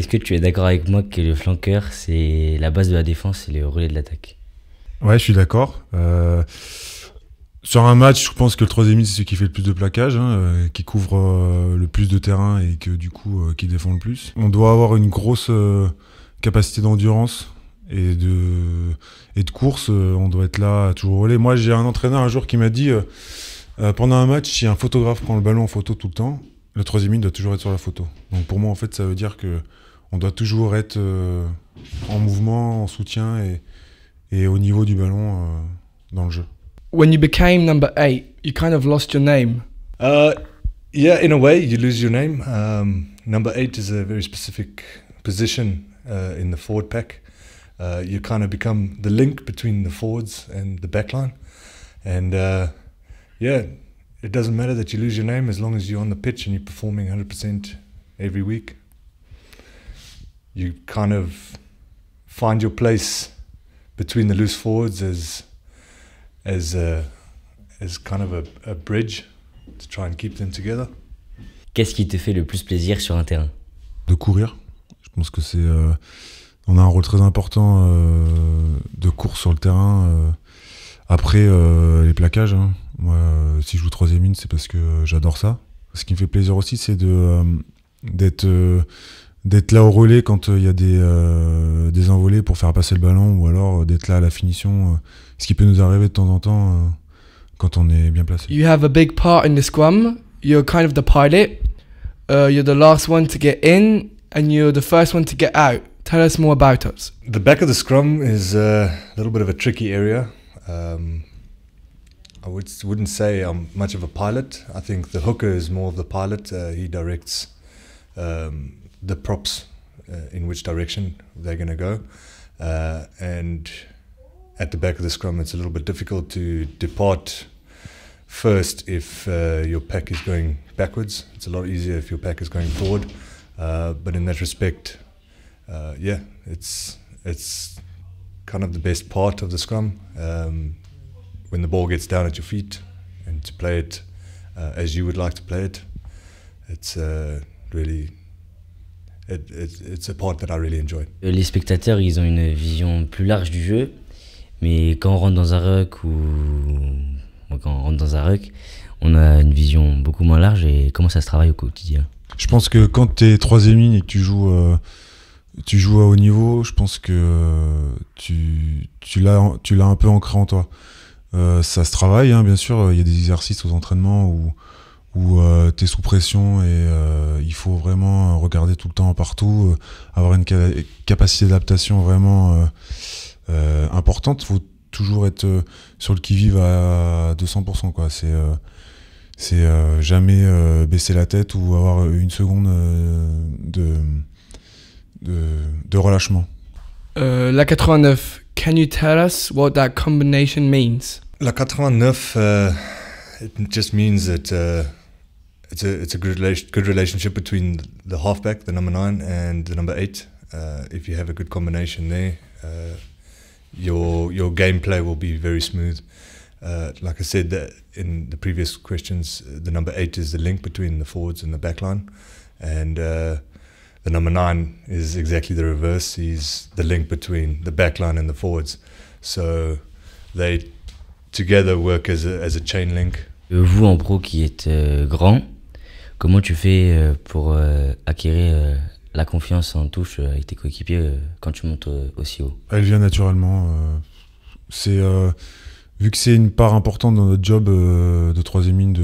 Est-ce que tu es d'accord avec moi que le flanqueur, c'est la base de la défense et le relais de l'attaque Ouais, je suis d'accord. Euh, sur un match, je pense que le troisième c'est celui qui fait le plus de plaquage, hein, euh, qui couvre euh, le plus de terrain et que du coup, qui défend le plus. On doit avoir une grosse capacité d'endurance et de, et de course. on doit être là, à toujours relais. Moi, j'ai un entraîneur un jour qui m'a dit pendant un match, si un photographe prend le ballon en photo tout le temps, le troisième doit toujours être sur la photo. Donc pour moi, en fait, ça veut dire que on doit toujours être euh, en mouvement, en soutien et, et au niveau du ballon euh, dans le jeu. When you became number eight, you kind of lost your name. Uh, yeah, in a way, you lose your name. Um, number eight is a very specific position uh, in the forward pack. Uh, you kind of become the link between the forwards and the backline. And uh, yeah, it doesn't matter that you lose your name as long as you're on the pitch and you're performing 100% every week. you kind of find your place between the forwards a, bridge Qu'est-ce qui te fait le plus plaisir sur un terrain De courir. Je pense que c'est euh, on a un rôle très important euh, de course sur le terrain. Euh. après les plaquages, hein. moi si je joue troisième ligne, c'est parce que j'adore ça. Ce qui me fait plaisir aussi, c'est de d'être d'être là au relais quand euh, il y a des, euh, des envolées pour faire passer le ballon ou alors euh, d'être là à la finition, ce qui peut nous arriver de temps en temps quand on est bien placé. You have a big part in the scrum. You're kind of the pilot. Uh, you're the last one to get in and you're the first one to get out. Tell us more about us. The back of the scrum is a little bit of a tricky area. Um, I would, wouldn't say I'm much of a pilot. I think the hooker is more of the pilot. Uh, he directs um, the props uh, in which direction they're going to go. Uh, and at the back of the scrum, it's a little bit difficult to depart first if uh, your pack is going backwards. It's a lot easier if your pack is going forward. Uh, but in that respect, uh, yeah, it's it's kind of the best part of the scrum um, when the ball gets down at your feet and to play it uh, as you would like to play it. It's really Les spectateurs, ils ont une vision plus large du jeu, mais quand on rentre dans un ruck ou quand on rentre dans un ruck, on a une vision beaucoup moins large et comment ça se travaille au quotidien Je pense que quand tu es troisième ligne et que tu joues, euh, tu joues à haut niveau, je pense que euh, tu, tu l'as un peu ancré en toi. Euh, ça se travaille, hein, bien sûr, il y a des exercices aux entraînements où où euh, tu es sous pression et euh, il faut vraiment euh, regarder tout le temps partout, avoir une capacité d'adaptation vraiment importante. faut toujours être sur le qui-vive à 200%. Quoi. C'est, c'est jamais baisser la tête ou avoir une seconde de, de, de, relâchement. la 89, can you tell us what that combination means? La 89, it just means that. it's a it's a good relation, good relationship between the halfback, the number nine, and the number eight. Uh, if you have a good combination there, uh, your your gameplay will be very smooth. Uh, like I said in the previous questions, uh, the number eight is the link between the forwards and the backline, and uh, the number nine is exactly the reverse. He's the link between the backline and the forwards. So they together work as a, as a chain link. Vous en pro qui êtes euh, grand, Comment tu fais euh, pour euh, acquérir euh, la confiance en touche avec tes coéquipiers quand tu montes aussi haut Elle vient naturellement. C'est vu que c'est une part importante dans notre job de troisième ligne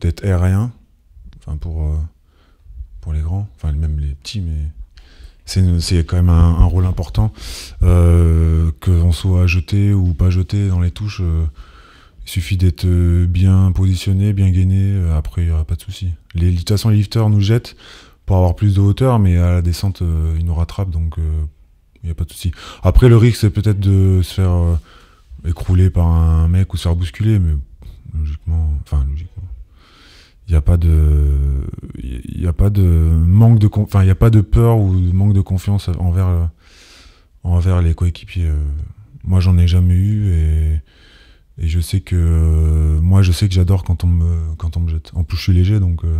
d'être aérien, enfin pour pour les grands, enfin même les petits, mais c'est quand même un, rôle important que l'on soit jeté ou pas jeté dans les touches. Il suffit d'être euh, bien positionné, bien gainé, euh, après, il pas de souci. pas de toute façon, les lifters nous jettent pour avoir plus de hauteur, mais à la descente, euh, ils nous rattrapent, donc il n'y a pas de souci. Après, le risque, c'est peut-être de se faire écrouler par un mec ou se faire bousculer, mais logiquement, enfin, logiquement, il n'y a pas de, il n'y a pas de manque de, enfin, il n'y a pas de peur ou de manque de confiance envers, envers les coéquipiers. Moi, j'en ai jamais eu et et je sais que euh, moi, je sais que j'adore quand on me quand on me jette. En plus, je suis léger, donc euh,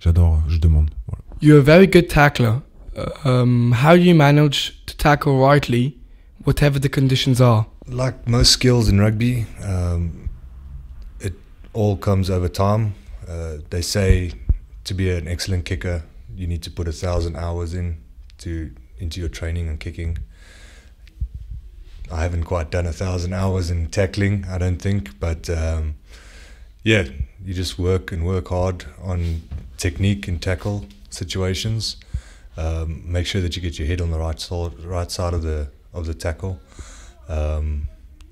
j'adore. Je demande. Voilà. You're a very good tackler. Uh, um, how do you manage to tackle rightly, whatever the conditions are? Like most skills in rugby, um, it all comes over time. Uh, they say to be an excellent kicker, you need to put a thousand hours in to into your training and kicking. I haven't quite done a thousand hours in tackling, I don't think, but um, yeah, you just work and work hard on technique and tackle situations. Um, make sure that you get your head on the right side, right side of the of the tackle. Um,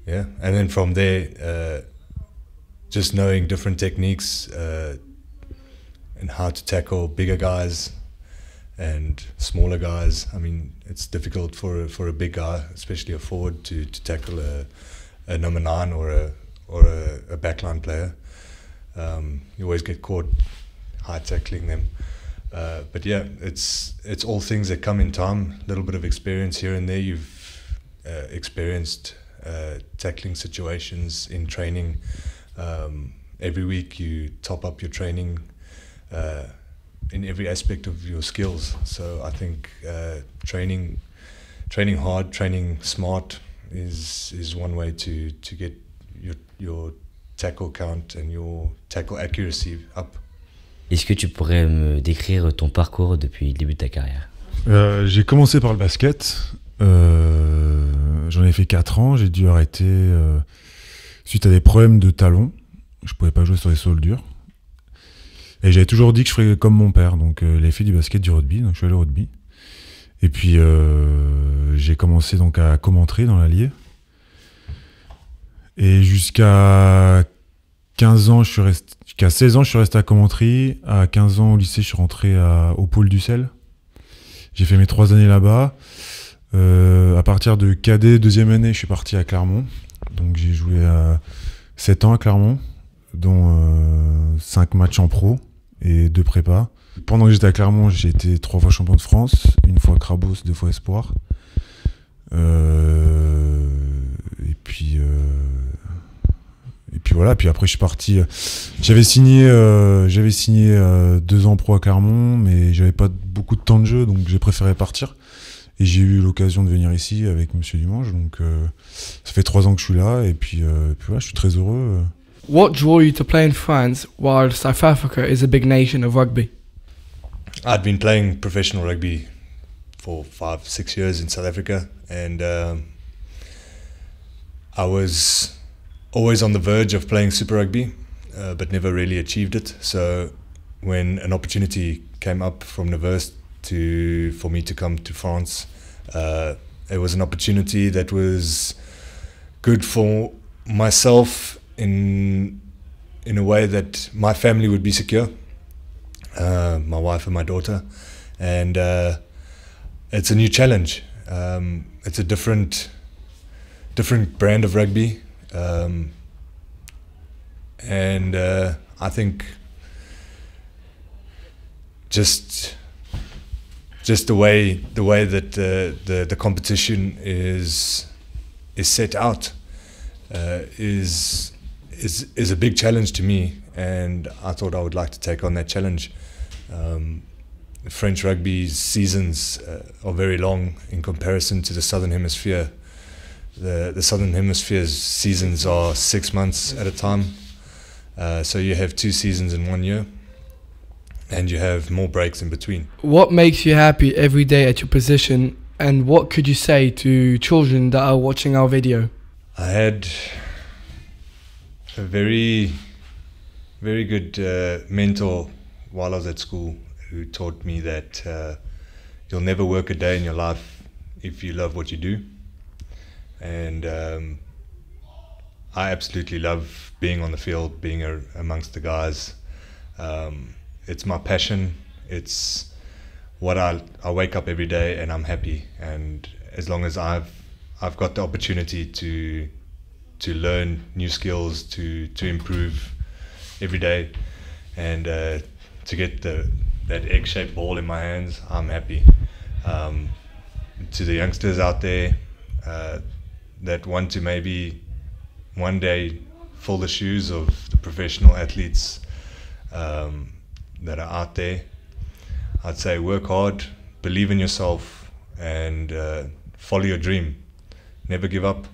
yeah, and then from there, uh, just knowing different techniques uh, and how to tackle bigger guys, and smaller guys. I mean, it's difficult for for a big guy, especially a forward, to, to tackle a, a number nine or a or a, a backline player. Um, you always get caught high tackling them. Uh, but yeah, it's it's all things that come in time. A little bit of experience here and there. You've uh, experienced uh, tackling situations in training. Um, every week you top up your training uh, in every aspect of your skills. So I think uh, training, training hard, training smart is is one way to to get your your tackle count and your tackle accuracy up. Est-ce que tu pourrais me décrire ton parcours depuis le début de ta carrière euh, J'ai commencé par le basket. Euh, J'en ai fait 4 ans. J'ai dû arrêter euh, suite à des problèmes de talons. Je pouvais pas jouer sur les sols durs. Et j'avais toujours dit que je ferais comme mon père, donc l'effet euh, les du basket, du rugby, donc je suis allé au rugby. Et puis euh, j'ai commencé donc à commenter dans l'Allier. Et jusqu'à 15 ans, 16 ans, je suis resté à Commenterie. À 15 ans, au lycée, je suis rentré au pôle du sel. J'ai fait mes trois années là-bas. Euh, à partir de cadet, deuxième année, je suis parti à Clermont. Donc j'ai joué 7 ans à Clermont, dont 5 matchs en pro et deux prépa. Pendant que j'étais à Clermont, j'ai été trois fois champion de France, une fois Crabos, deux fois Espoir. Euh, et puis. Euh, et puis voilà, puis après je suis parti. Euh, j'avais signé, j'avais signé deux ans pro à Clermont, mais j'avais pas beaucoup de temps de jeu, donc j'ai préféré partir. Et j'ai eu l'occasion de venir ici avec Monsieur Dimanche, donc ça fait trois ans que je suis là, et puis, puis voilà, je suis très heureux. What drew you to play in France while South Africa is a big nation of rugby? I'd been playing professional rugby for five, six years in South Africa, and um, I was always on the verge of playing Super Rugby, uh, but never really achieved it. So when an opportunity came up from Nevers to for me to come to France, uh, it was an opportunity that was good for myself in in a way that my family would be secure, uh, my wife and my daughter, and uh, it's a new challenge. Um, it's a different different brand of rugby, um, and uh, I think just just the way the way that the uh, the, the competition is is set out uh, is is is a big challenge to me, and I thought I would like to take on that challenge. Um, French rugby's seasons uh, are very long in comparison to the Southern Hemisphere. The the Southern Hemisphere's seasons are six months at a time, uh, so you have two seasons in one year, and you have more breaks in between. What makes you happy every day at your position, and what could you say to children that are watching our video? I had a very, very good uh, mentor while I was at school who taught me that uh, you'll never work a day in your life if you love what you do. And um, I absolutely love being on the field, being a, amongst the guys. Um, it's my passion. It's what I I wake up every day and I'm happy. And as long as I've I've got the opportunity to to learn new skills, to to improve every day, and uh, to get the that egg-shaped ball in my hands, I'm happy. Um, to the youngsters out there uh, that want to maybe one day fill the shoes of the professional athletes um, that are out there, I'd say work hard, believe in yourself, and uh, follow your dream. Never give up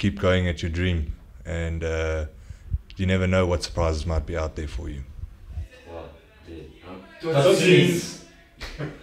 keep going at your dream, and uh, you never know what surprises might be out there for you. Yeah. Um,